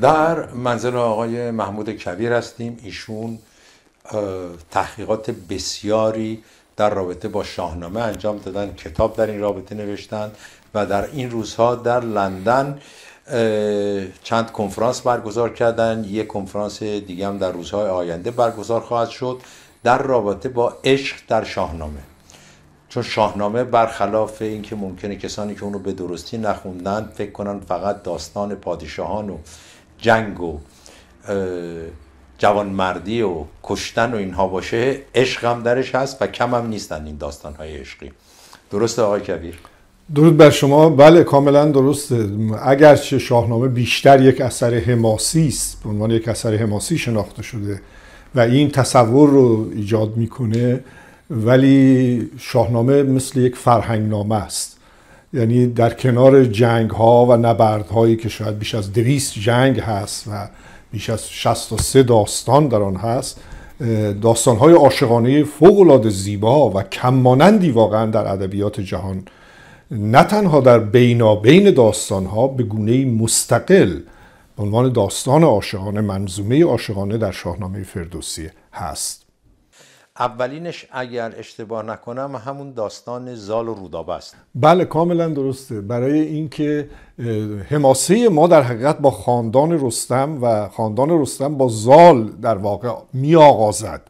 در منزل آقای محمود کبیر هستیم ایشون تحقیقات بسیاری در رابطه با شاهنامه انجام دادن کتاب در این رابطه نوشتن و در این روزها در لندن چند کنفرانس برگزار کردن یک کنفرانس دیگه هم در روزهای آینده برگزار خواهد شد در رابطه با عشق در شاهنامه چون شاهنامه برخلاف اینکه ممکنه کسانی که اونو به درستی نخوندن فکر کنن فقط داستان پادشاهان و جنگ و جوانمردی و کشتن و اینها باشه عشق هم درش هست و کم هم نیستن این داستان های عشقی درسته آقای کبیر درود بر شما بله کاملا درسته اگرچه شاهنامه بیشتر یک اثر حماسی است به عنوان یک اثر حماسی شناخته شده و این تصور رو ایجاد میکنه ولی شاهنامه مثل یک فرهنگنامه است یعنی در کنار جنگ ها و نبرد هایی که شاید بیش از دویست جنگ هست و بیش از سه داستان در آن هست داستان های عاشقانه فوق العاده زیبا و مانندی واقعا در ادبیات جهان نه تنها در بینابین داستان ها به گونه مستقل به عنوان داستان عاشقانه منظومه عاشقانه در شاهنامه فردوسی هست اولینش اگر اشتباه نکنم همون داستان زال و رودابه است بله کاملا درسته برای اینکه حماسه ما در حقیقت با خاندان رستم و خاندان رستم با زال در واقع می آغازد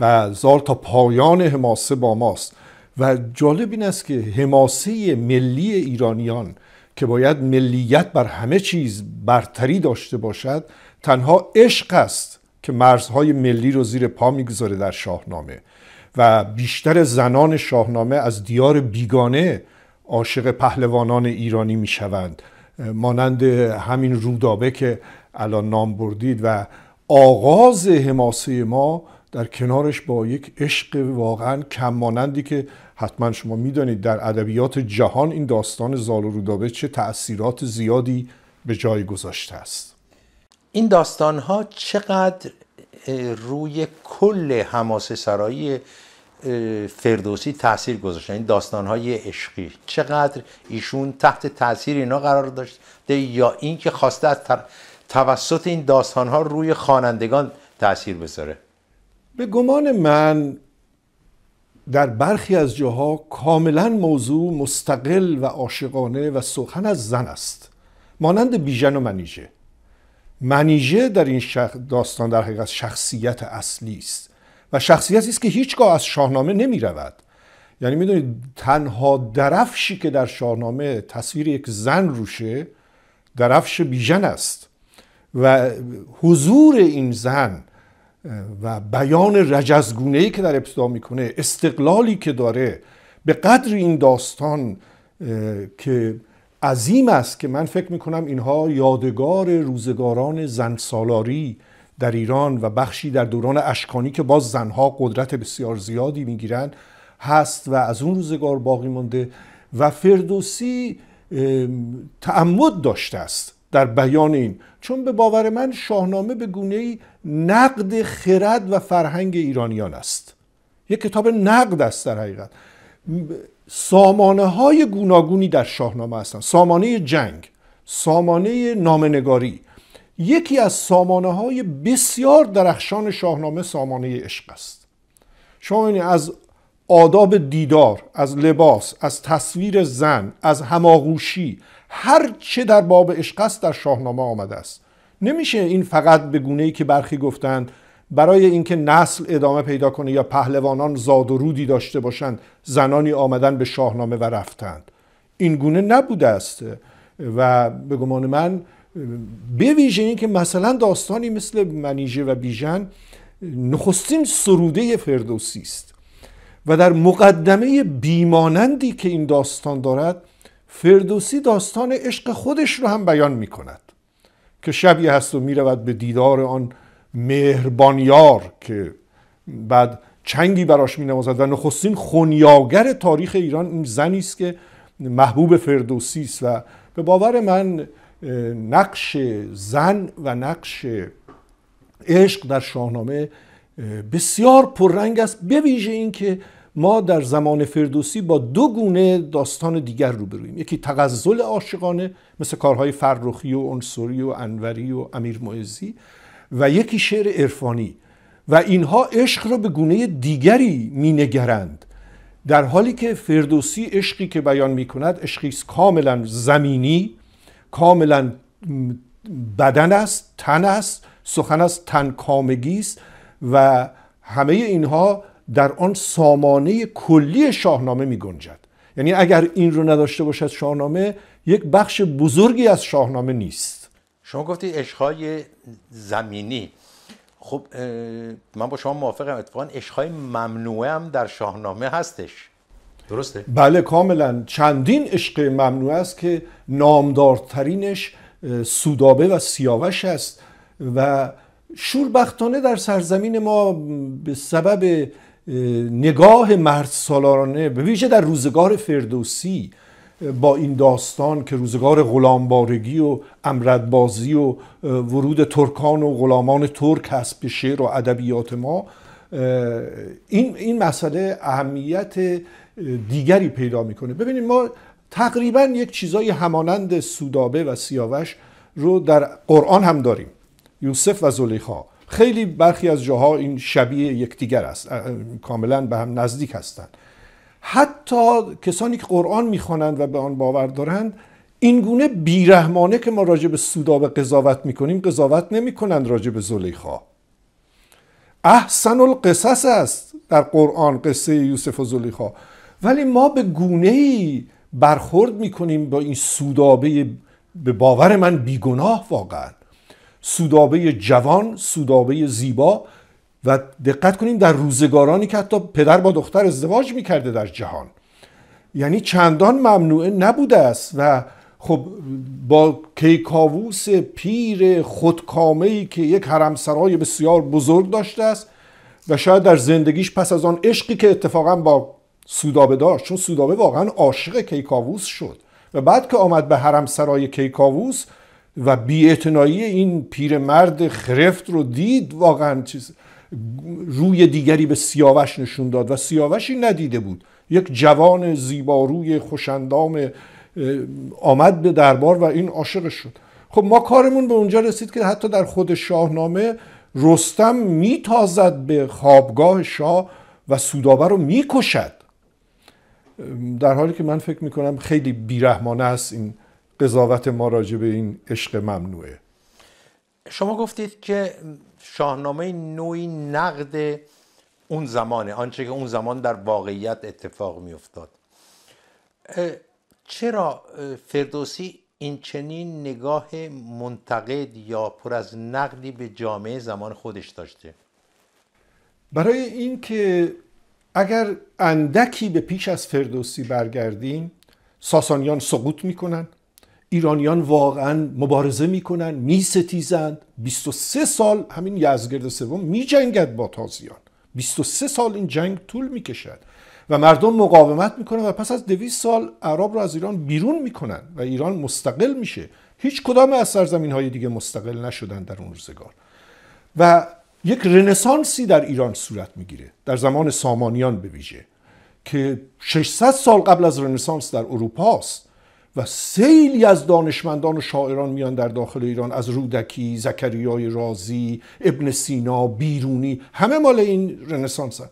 و زال تا پایان حماسه با ماست و جالب این است که حماسه ملی ایرانیان که باید ملیت بر همه چیز برتری داشته باشد تنها عشق است که مرزهای ملی رو زیر پا میگذاره در شاهنامه و بیشتر زنان شاهنامه از دیار بیگانه عاشق پهلوانان ایرانی میشوند مانند همین رودابه که الان نام بردید و آغاز حماسه ما در کنارش با یک عشق واقعا کم مانندی که حتما شما میدانید در ادبیات جهان این داستان زال و رودابه چه تأثیرات زیادی به جای گذاشته است این داستان ها چقدر روی کل حماسه سرایی فردوسی تاثیر گذاشتن این داستان های عشقی چقدر ایشون تحت تاثیر اینا قرار داشت یا اینکه خواسته از توسط این داستان ها روی خوانندگان تاثیر بذاره به گمان من در برخی از جاها کاملا موضوع مستقل و عاشقانه و سخن از زن است مانند بیژن و منیژه منیژه در این داستان در حقیقت شخصیت اصلی است و شخصیتی است که هیچگاه از شاهنامه نمی رود یعنی میدونید تنها درفشی که در شاهنامه تصویر یک زن روشه درفش بیژن است و حضور این زن و بیان ای که در ابتدا میکنه استقلالی که داره به قدر این داستان که عظیم است که من فکر میکنم اینها یادگار روزگاران زن سالاری در ایران و بخشی در دوران اشکانی که باز زنها قدرت بسیار زیادی میگیرند هست و از اون روزگار باقی مانده و فردوسی تعمد داشته است در بیان این چون به باور من شاهنامه به گونه ای نقد خرد و فرهنگ ایرانیان است یک کتاب نقد است در حقیقت سامانه های گوناگونی در شاهنامه هستند سامانه جنگ سامانه نامنگاری یکی از سامانه های بسیار درخشان شاهنامه سامانه عشق است شما از آداب دیدار از لباس از تصویر زن از هماغوشی هر چه در باب عشق است در شاهنامه آمده است نمیشه این فقط به گونه ای که برخی گفتند برای اینکه نسل ادامه پیدا کنه یا پهلوانان زاد و رودی داشته باشند زنانی آمدن به شاهنامه و رفتند این گونه نبوده است و به گمان من به ویژه اینکه مثلا داستانی مثل منیژه و بیژن نخستین سروده فردوسی است و در مقدمه بیمانندی که این داستان دارد فردوسی داستان عشق خودش رو هم بیان می کند که شبیه هست و می به دیدار آن مهربانیار که بعد چنگی براش می نوازد و نخستین خونیاگر تاریخ ایران این زنی است که محبوب فردوسی است و به باور من نقش زن و نقش عشق در شاهنامه بسیار پررنگ است به ویژه اینکه ما در زمان فردوسی با دو گونه داستان دیگر رو برویم یکی تغزل عاشقانه مثل کارهای فرخی و انصری و انوری و امیر معزی و یکی شعر عرفانی و اینها عشق را به گونه دیگری مینگرند در حالی که فردوسی عشقی که بیان می کند عشقی کاملا زمینی کاملا بدن است تن است سخن از کامگی است و همه اینها در آن سامانه کلی شاهنامه می گنجد یعنی اگر این رو نداشته باشد شاهنامه یک بخش بزرگی از شاهنامه نیست شما گفتید عشقهای زمینی خب من با شما موافقم اتفاقا عشقهای ممنوعه هم در شاهنامه هستش درسته؟ بله کاملا چندین عشق ممنوع است که نامدارترینش سودابه و سیاوش است و شوربختانه در سرزمین ما به سبب نگاه مرد سالارانه به ویژه در روزگار فردوسی با این داستان که روزگار غلامبارگی و امردبازی و ورود ترکان و غلامان ترک هست به شعر و ادبیات ما این, این مسئله اهمیت دیگری پیدا میکنه ببینید ما تقریبا یک چیزای همانند سودابه و سیاوش رو در قرآن هم داریم یوسف و زلیخا خیلی برخی از جاها این شبیه یکدیگر است کاملا به هم نزدیک هستند حتی کسانی که قرآن میخوانند و به آن باور دارند این گونه بیرحمانه که ما راجع به سودابه قضاوت میکنیم قضاوت نمیکنند راجع به زلیخا احسن القصص است در قرآن قصه یوسف و زلیخا ولی ما به گونه ای برخورد میکنیم با این سودابه به باور من بیگناه واقعا سودابه جوان سودابه زیبا و دقت کنیم در روزگارانی که حتی پدر با دختر ازدواج میکرده در جهان یعنی چندان ممنوعه نبوده است و خب با کیکاووس پیر خودکامه ای که یک حرمسرای بسیار بزرگ داشته است و شاید در زندگیش پس از آن عشقی که اتفاقا با سودابه داشت چون سودابه واقعا عاشق کیکاووس شد و بعد که آمد به حرمسرای کیکاووس و بیاعتنایی این پیرمرد خرفت رو دید واقعا چیز روی دیگری به سیاوش نشون داد و سیاوشی ندیده بود یک جوان زیباروی خوشندام آمد به دربار و این عاشق شد خب ما کارمون به اونجا رسید که حتی در خود شاهنامه رستم میتازد به خوابگاه شاه و سودابه رو میکشد در حالی که من فکر میکنم خیلی بیرحمانه است این قضاوت ما راجع به این عشق ممنوعه شما گفتید که شاهنامه نوعی نقد اون زمانه آنچه که اون زمان در واقعیت اتفاق میافتاد چرا فردوسی این چنین نگاه منتقد یا پر از نقدی به جامعه زمان خودش داشته برای اینکه اگر اندکی به پیش از فردوسی برگردیم ساسانیان سقوط میکنند ایرانیان واقعا مبارزه میکنن میستیزند 23 سال همین یزگرد سوم میجنگد با تازیان 23 سال این جنگ طول میکشد و مردم مقاومت میکنن و پس از 200 سال عرب را از ایران بیرون میکنن و ایران مستقل میشه هیچ کدام از سرزمین های دیگه مستقل نشدن در اون روزگار و یک رنسانسی در ایران صورت میگیره در زمان سامانیان به ویژه که 600 سال قبل از رنسانس در اروپا و سیلی از دانشمندان و شاعران میان در داخل ایران از رودکی، زکریای رازی، ابن سینا، بیرونی همه مال این رنسانسن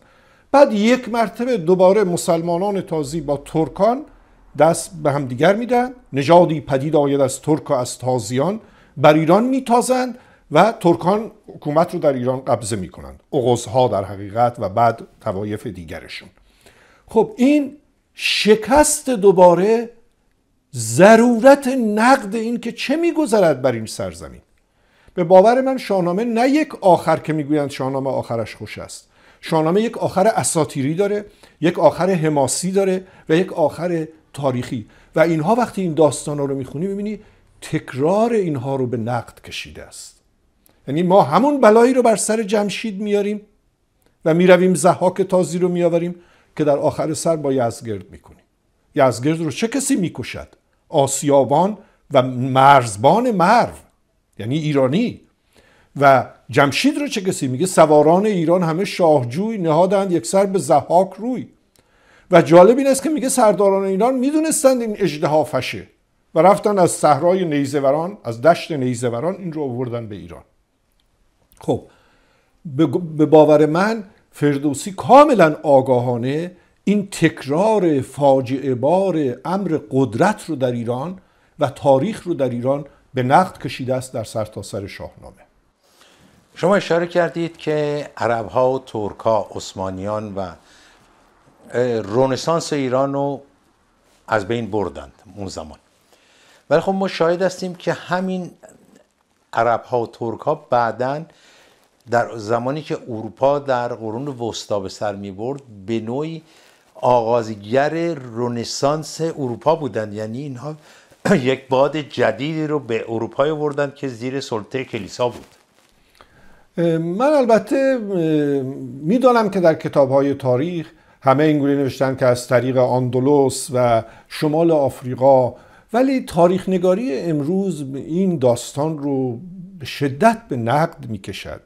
بعد یک مرتبه دوباره مسلمانان تازی با ترکان دست به هم دیگر میدن نژادی پدید آید از ترک و از تازیان بر ایران میتازند و ترکان حکومت رو در ایران قبضه میکنند اغوزها در حقیقت و بعد توایف دیگرشون خب این شکست دوباره ضرورت نقد این که چه میگذرد بر این سرزمین به باور من شاهنامه نه یک آخر که میگویند شاهنامه آخرش خوش است شاهنامه یک آخر اساتیری داره یک آخر حماسی داره و یک آخر تاریخی و اینها وقتی این داستان رو میخونی میبینی تکرار اینها رو به نقد کشیده است یعنی ما همون بلایی رو بر سر جمشید میاریم و میرویم زحاک تازی رو میآوریم که در آخر سر با یزگرد میکنیم یزگرد رو چه کسی میکشد آسیابان و مرزبان مرو یعنی ایرانی و جمشید رو چه کسی میگه سواران ایران همه شاهجوی نهادند یک سر به زحاک روی و جالب این است که میگه سرداران ایران میدونستند این اجدها فشه و رفتن از صحرای نیزوران از دشت نیزوران این رو آوردن به ایران خب به باور من فردوسی کاملا آگاهانه این تکرار فاجعه بار امر قدرت رو در ایران و تاریخ رو در ایران به نقد کشیده است در سرتاسر سر شاهنامه شما اشاره کردید که عرب ها و ترک ها عثمانیان و رونسانس ایران رو از بین بردند اون زمان ولی خب ما شاهد هستیم که همین عرب ها و ترک ها در زمانی که اروپا در قرون وسطا به سر می برد به نوعی آغازگر رونسانس اروپا بودند یعنی اینها یک باد جدیدی رو به اروپا آوردند که زیر سلطه کلیسا بود من البته میدانم که در کتابهای تاریخ همه اینگونه نوشتن که از طریق آندولوس و شمال آفریقا ولی تاریخ نگاری امروز این داستان رو به شدت به نقد میکشد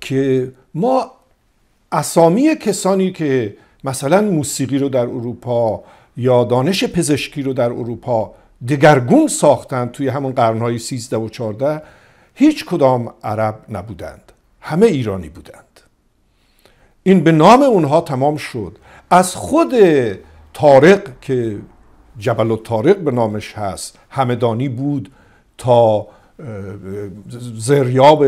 که ما اسامی کسانی که مثلا موسیقی رو در اروپا یا دانش پزشکی رو در اروپا دگرگون ساختن توی همون قرنهای 13 و 14 هیچ کدام عرب نبودند همه ایرانی بودند این به نام اونها تمام شد از خود تارق که جبل و تارق به نامش هست همدانی بود تا زریاب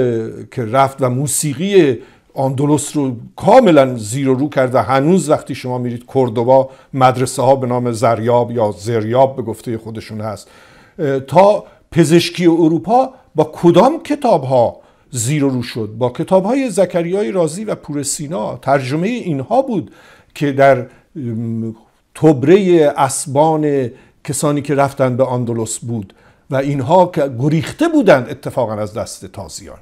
که رفت و موسیقی آندلس رو کاملا زیر و رو کرده هنوز وقتی شما میرید کردوبا مدرسه ها به نام زریاب یا زریاب به گفته خودشون هست تا پزشکی اروپا با کدام کتاب ها زیر و رو شد با کتاب های زکریای رازی و پورسینا ترجمه اینها بود که در تبره اسبان کسانی که رفتن به آندلس بود و اینها که گریخته بودند اتفاقا از دست تازیان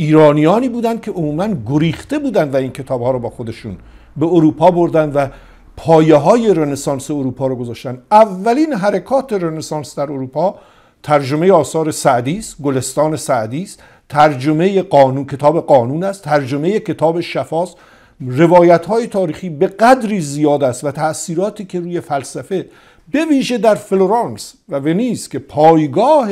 ایرانیانی بودند که عموما گریخته بودند و این کتابها ها رو با خودشون به اروپا بردن و پایه های رنسانس اروپا رو گذاشتن اولین حرکات رنسانس در اروپا ترجمه آثار سعدی است گلستان سعدی است ترجمه قانون کتاب قانون است ترجمه کتاب شفاست روایت های تاریخی به قدری زیاد است و تاثیراتی که روی فلسفه به ویژه در فلورانس و ونیز که پایگاه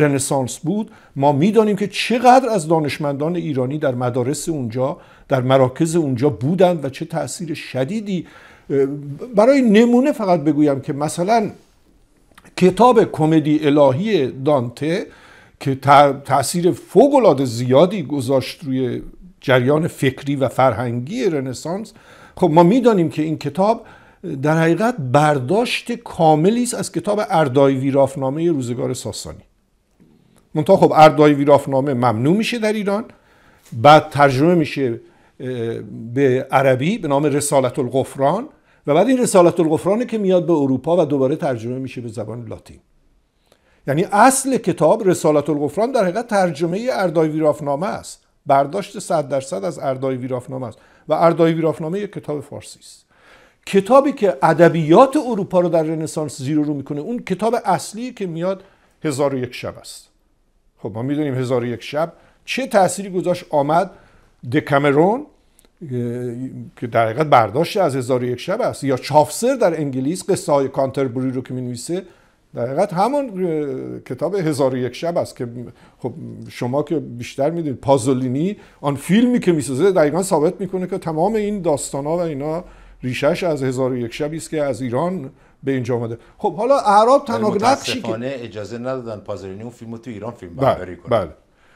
رنسانس بود ما میدانیم که چقدر از دانشمندان ایرانی در مدارس اونجا در مراکز اونجا بودند و چه تاثیر شدیدی برای نمونه فقط بگویم که مثلا کتاب کمدی الهی دانته که تاثیر العاده زیادی گذاشت روی جریان فکری و فرهنگی رنسانس خب ما میدانیم که این کتاب در حقیقت برداشت کاملی است از کتاب اردای ویرافنامه روزگار ساسانی منتها خب اردای ویرافنامه ممنوع میشه در ایران بعد ترجمه میشه به عربی به نام رسالت الغفران و بعد این رسالت الغفرانه که میاد به اروپا و دوباره ترجمه میشه به زبان لاتین یعنی اصل کتاب رسالت الغفران در حقیقت ترجمه اردای ویرافنامه است برداشت 100 درصد از اردای ویرافنامه است و اردای ویرافنامه یک کتاب فارسی است کتابی که ادبیات اروپا رو در رنسانس زیر رو میکنه اون کتاب اصلی که میاد هزار و یک شب است خب ما میدونیم هزار یک شب چه تأثیری گذاشت آمد دکامرون که در حقیقت برداشت از هزار یک شب است یا چافسر در انگلیس قصه های کانتربوری رو که می نویسه در حقیقت همان کتاب هزار یک شب است که خب شما که بیشتر میدونید پازولینی آن فیلمی که میسازه دقیقا ثابت میکنه که تمام این داستان ها و اینا ریشش از هزار یک شبی است که از ایران به اینجا آمده خب حالا اعراب تنها نقشی که اجازه ندادن پازرینی اون فیلمو تو ایران فیلم بله، برداری کنه بله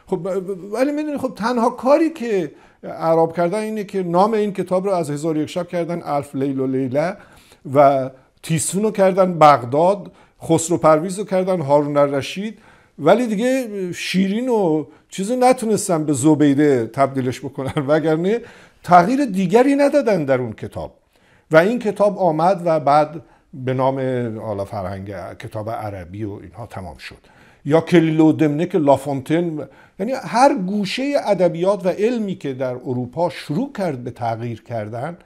خب ولی میدونی خب تنها کاری که اعراب کردن اینه که نام این کتاب رو از هزار یک شب کردن الف لیل و لیله و تیسون رو کردن بغداد خسرو پرویز رو کردن هارون الرشید ولی دیگه شیرین و چیزی نتونستن به زبیده تبدیلش بکنن وگرنه تغییر دیگری ندادن در اون کتاب و این کتاب آمد و بعد به نام فرهنگ کتاب عربی و اینها تمام شد یا کلیلو دمنه که لافونتن یعنی هر گوشه ادبیات و علمی که در اروپا شروع کرد به تغییر کردن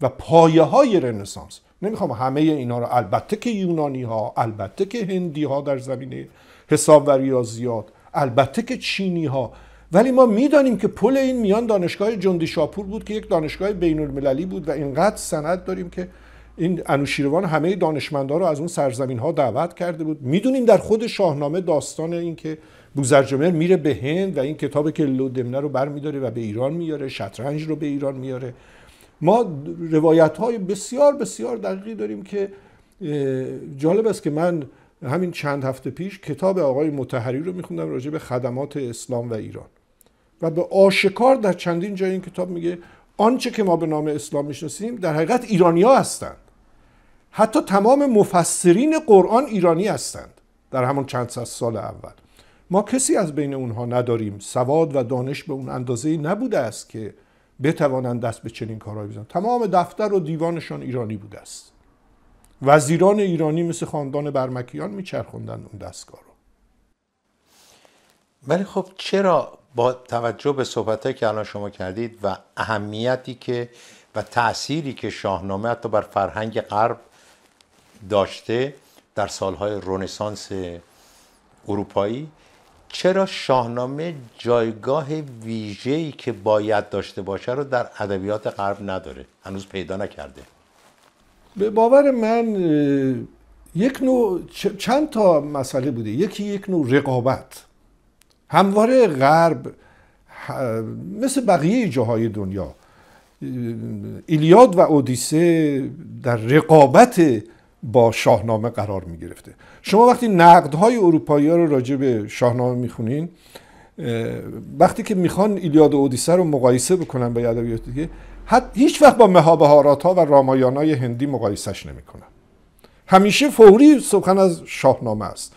و پایه های رنسانس نمیخوام همه اینا رو البته که یونانی ها البته که هندی ها در زمینه حساب و ریاضیات البته که چینی ها ولی ما میدانیم که پل این میان دانشگاه جندی شاپور بود که یک دانشگاه بین المللی بود و اینقدر سند داریم که این انوشیروان همه دانشمندا رو از اون سرزمین ها دعوت کرده بود میدونیم در خود شاهنامه داستان این که بوزرجمر میره به هند و این کتاب که لودمنه رو برمیداره و به ایران میاره شطرنج رو به ایران میاره ما روایت های بسیار بسیار دقیقی داریم که جالب است که من همین چند هفته پیش کتاب آقای متحری رو میخوندم راجع به خدمات اسلام و ایران و به آشکار در چندین جای این کتاب میگه آنچه که ما به نام اسلام میشناسیم در حقیقت ایرانیا هستند حتی تمام مفسرین قرآن ایرانی هستند در همون چند سال اول ما کسی از بین اونها نداریم سواد و دانش به اون اندازه نبوده است که بتوانند دست به چنین کارهایی بزنند تمام دفتر و دیوانشان ایرانی بوده است وزیران ایرانی مثل خاندان برمکیان میچرخوندن اون دستگاه رو ولی خب چرا با توجه به صحبتهایی که الان شما کردید و اهمیتی که و تأثیری که شاهنامه حتی بر فرهنگ غرب داشته در سالهای رونسانس اروپایی چرا شاهنامه جایگاه ویژه‌ای که باید داشته باشه رو در ادبیات غرب نداره هنوز پیدا نکرده به باور من یک نوع چند تا مسئله بوده یکی یک نوع رقابت همواره غرب مثل بقیه جاهای دنیا ایلیاد و اودیسه در رقابت با شاهنامه قرار می گرفته شما وقتی نقدهای اروپایی ها رو راجع به شاهنامه میخونین وقتی که میخوان ایلیاد و اودیسه رو مقایسه بکنن با ادبیات دیگه هیچ وقت با مهابهارات ها و رامایان هندی مقایسش نمیکنن همیشه فوری سخن از شاهنامه است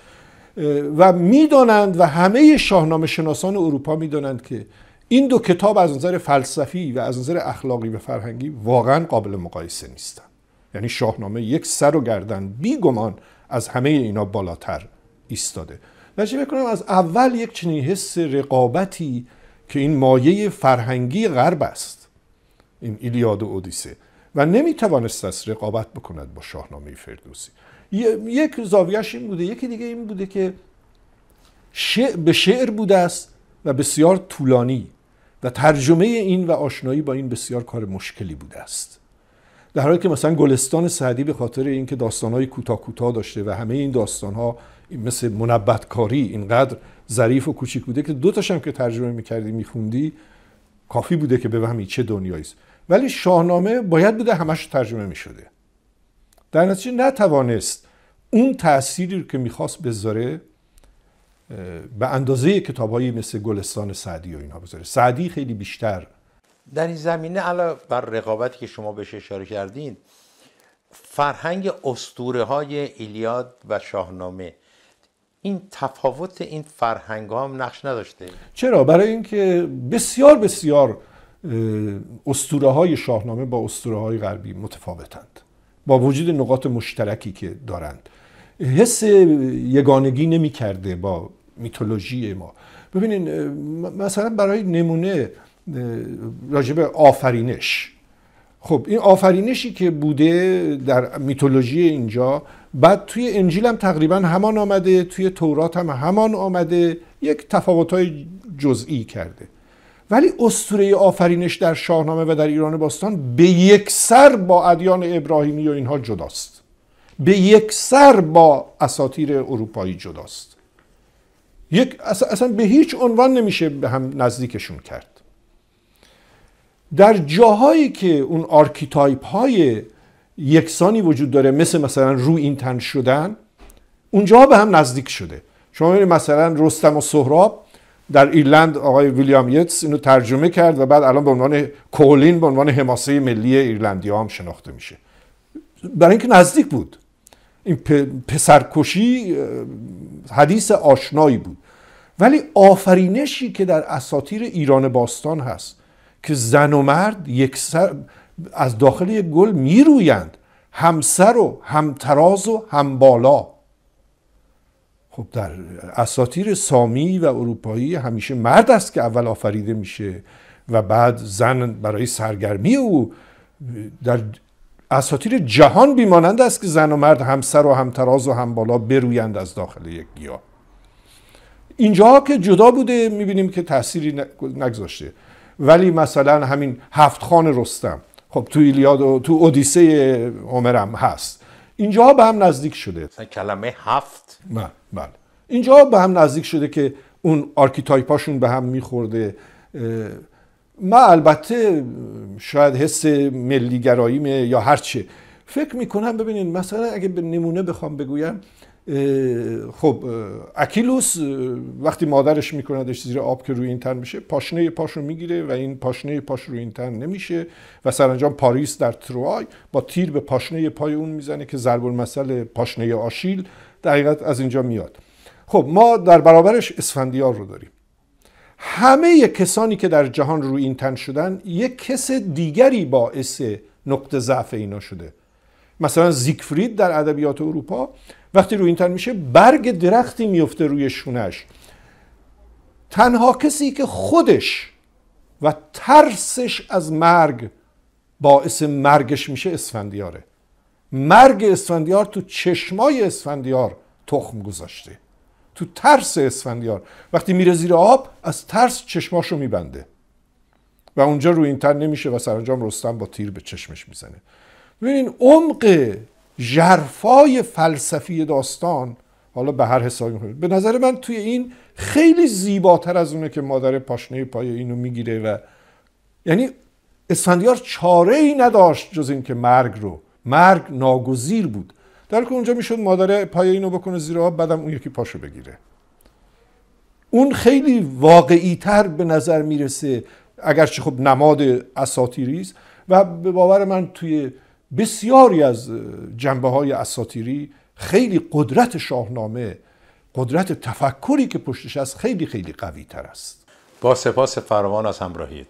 و میدانند و همه شاهنامه شناسان اروپا میدانند که این دو کتاب از نظر فلسفی و از نظر اخلاقی و فرهنگی واقعا قابل مقایسه نیستند یعنی شاهنامه یک سر و گردن بیگمان از همه اینا بالاتر ایستاده نتیجه بکنم از اول یک چنین حس رقابتی که این مایه فرهنگی غرب است این ایلیاد و اودیسه و نمیتوانست از رقابت بکند با شاهنامه فردوسی یک زاویهش این بوده یکی دیگه این بوده که به شعر بوده است و بسیار طولانی و ترجمه این و آشنایی با این بسیار کار مشکلی بوده است در حالی که مثلا گلستان سعدی به خاطر اینکه داستانهای کوتاه کوتاه داشته و همه این داستانها مثل منبتکاری اینقدر ظریف و کوچیک بوده که دو تاشم که ترجمه میکردی میخوندی کافی بوده که بفهمی چه دنیایی است ولی شاهنامه باید بوده همش ترجمه میشده در نتیجه نتوانست اون تأثیری رو که میخواست بذاره به اندازه کتابهایی مثل گلستان سعدی و اینها بذاره سعدی خیلی بیشتر در این زمینه علاوه بر رقابتی که شما بهش اشاره کردین فرهنگ استوره های ایلیاد و شاهنامه این تفاوت این فرهنگ هم نقش نداشته چرا برای اینکه بسیار بسیار اسطوره های شاهنامه با اسطوره های غربی متفاوتند با وجود نقاط مشترکی که دارند حس یگانگی نمی کرده با میتولوژی ما ببینین مثلا برای نمونه راجب آفرینش خب این آفرینشی که بوده در میتولوژی اینجا بعد توی انجیل هم تقریبا همان آمده توی تورات هم همان آمده یک های جزئی کرده ولی اسطوره آفرینش در شاهنامه و در ایران باستان به یک سر با ادیان ابراهیمی و اینها جداست به یک سر با اساتیر اروپایی جداست یک اصلا به هیچ عنوان نمیشه به هم نزدیکشون کرد در جاهایی که اون آرکیتایپ های یکسانی وجود داره مثل مثلا رو این تن شدن اونجا به هم نزدیک شده شما مثلا رستم و سهراب در ایرلند آقای ویلیام یتس اینو ترجمه کرد و بعد الان به عنوان کولین به عنوان حماسه ملی ایرلندی هم شناخته میشه برای اینکه نزدیک بود این پسرکشی حدیث آشنایی بود ولی آفرینشی که در اساطیر ایران باستان هست که زن و مرد یک سر از داخل یک گل میرویند همسر و همتراز و همبالا خب در اساطیر سامی و اروپایی همیشه مرد است که اول آفریده میشه و بعد زن برای سرگرمی او در اساطیر جهان بیمانند است که زن و مرد همسر و همتراز و همبالا برویند از داخل یک گیاه اینجا که جدا بوده میبینیم که تأثیری نگذاشته ولی مثلا همین هفت خان رستم خب تو ایلیاد و تو اودیسه عمرم هست اینجا به هم نزدیک شده کلمه هفت بله بله اینجا به هم نزدیک شده که اون آرکیتایپاشون به هم میخورده من البته شاید حس ملیگراییم یا هرچه فکر میکنم ببینین مثلا اگه به نمونه بخوام بگویم خب اکیلوس وقتی مادرش میکندش زیر آب که روی این تن میشه پاشنه پاش رو میگیره و این پاشنه پاش روی این تن نمیشه و سرانجام پاریس در تروای با تیر به پاشنه پای اون میزنه که ضرب المثل پاشنه آشیل دقیقت از اینجا میاد خب ما در برابرش اسفندیار رو داریم همه کسانی که در جهان روی این تن شدن یک کس دیگری باعث نقطه ضعف اینا شده مثلا زیگفرید در ادبیات اروپا وقتی روی این تن میشه برگ درختی میفته روی شونش تنها کسی که خودش و ترسش از مرگ باعث مرگش میشه اسفندیاره مرگ اسفندیار تو چشمای اسفندیار تخم گذاشته تو ترس اسفندیار وقتی میره زیر آب از ترس چشماشو میبنده و اونجا روی این تن نمیشه و سرانجام رستم با تیر به چشمش میزنه ببینین عمق جرفای فلسفی داستان حالا به هر حسابی میکنه به نظر من توی این خیلی زیباتر از اونه که مادر پاشنه پای اینو میگیره و یعنی اسفندیار چاره ای نداشت جز اینکه مرگ رو مرگ ناگزیر بود در که اونجا میشد مادر پای اینو بکنه زیرا آب بعدم اون یکی پاشو بگیره اون خیلی واقعی تر به نظر میرسه اگرچه خب نماد است و به باور من توی بسیاری از جنبه های اساتیری خیلی قدرت شاهنامه قدرت تفکری که پشتش است خیلی خیلی قوی تر است با سپاس فراوان از همراهیت